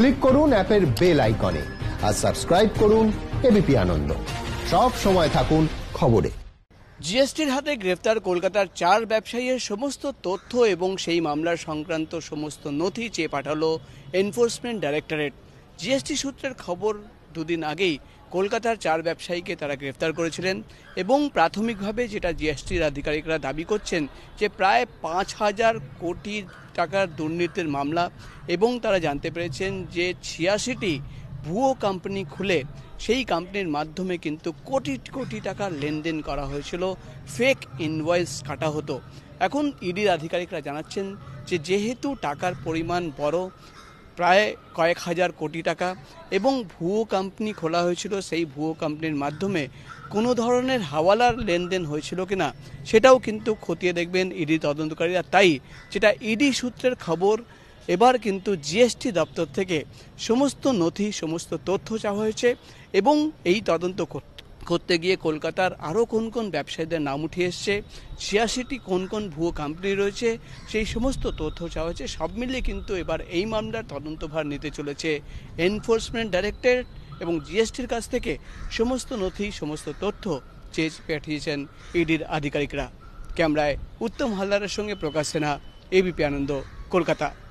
click করুন অ্যাপের bell আইকনে আর সাবস্ক্রাইব করুন এবিপি আনন্দ সব সময় থাকুন খবরে জিএসটির হাতে গ্রেফতার কলকাতার চার ব্যবসায়ীর সমস্ত তথ্য এবং সেই মামলার সংক্রান্ত সমস্ত নথি চেয়ে পাঠালো এনফোর্সমেন্ট ডাইরেক্টরেট জিএসটি সূত্রের খবর দুদিন আগেই কলকাতার চার ব্যবসায়ীকে তারা গ্রেফতার করেছিলেন এবং প্রাথমিকভাবে যেটা জিএসটির আধিকারিকরা দাবি করছেন যে প্রায় পাঁচ হাজার কোটি টাকার দুর্নীতির মামলা এবং তারা জানতে পেরেছেন যে ছিয়াশিটি ভুয়ো কোম্পানি খুলে সেই কোম্পানির মাধ্যমে কিন্তু কোটি কোটি টাকা লেনদেন করা হয়েছিল ফেক ইনভয়েস কাটা হতো এখন ইডির আধিকারিকরা জানাচ্ছেন যে যেহেতু টাকার পরিমাণ বড় প্রায় কয়েক হাজার কোটি টাকা এবং ভুয়ো কোম্পানি খোলা হয়েছিল সেই ভুয়ো কোম্পানির মাধ্যমে কোনো ধরনের হাওয়ালার লেনদেন হয়েছিল কিনা সেটাও কিন্তু খতিয়ে দেখবেন ইডি তদন্তকারীরা তাই যেটা ইডি সূত্রের খবর এবার কিন্তু জিএসটি দপ্তর থেকে সমস্ত নথি সমস্ত তথ্য চাওয়া হয়েছে এবং এই তদন্ত করতে গিয়ে কলকাতার আরও কোন কোন ব্যবসায়ীদের নাম উঠে এসছে ছিয়াশিটি কোন কোন ভুয়ো কোম্পানি রয়েছে সেই সমস্ত তথ্য চাওয়া হয়েছে সব মিলিয়ে কিন্তু এবার এই মামলার তদন্তভার নিতে চলেছে এনফোর্সমেন্ট ডাইরেক্টরেট এবং জিএসটির কাছ থেকে সমস্ত নথি সমস্ত তথ্য চেয়ে পাঠিয়েছেন ইডির e আধিকারিকরা ক্যামেরায় উত্তম হালদারের সঙ্গে প্রকাশ সেনা এবিপি আনন্দ কলকাতা